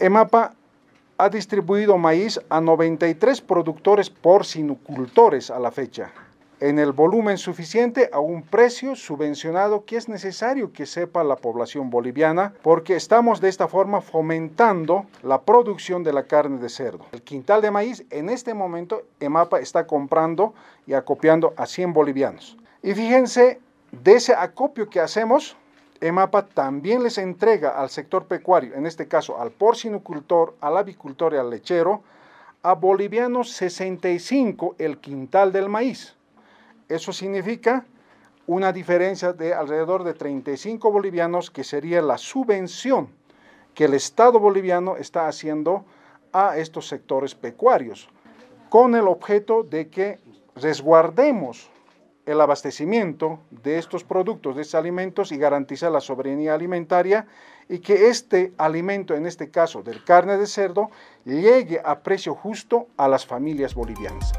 EMAPA ha distribuido maíz a 93 productores por porcinocultores a la fecha, en el volumen suficiente a un precio subvencionado que es necesario que sepa la población boliviana, porque estamos de esta forma fomentando la producción de la carne de cerdo. El quintal de maíz en este momento EMAPA está comprando y acopiando a 100 bolivianos. Y fíjense, de ese acopio que hacemos, EMAPA también les entrega al sector pecuario, en este caso al porcinocultor, al avicultor y al lechero, a bolivianos 65 el quintal del maíz. Eso significa una diferencia de alrededor de 35 bolivianos, que sería la subvención que el Estado boliviano está haciendo a estos sectores pecuarios, con el objeto de que resguardemos el abastecimiento de estos productos, de estos alimentos y garantizar la soberanía alimentaria y que este alimento, en este caso del carne de cerdo, llegue a precio justo a las familias bolivianas.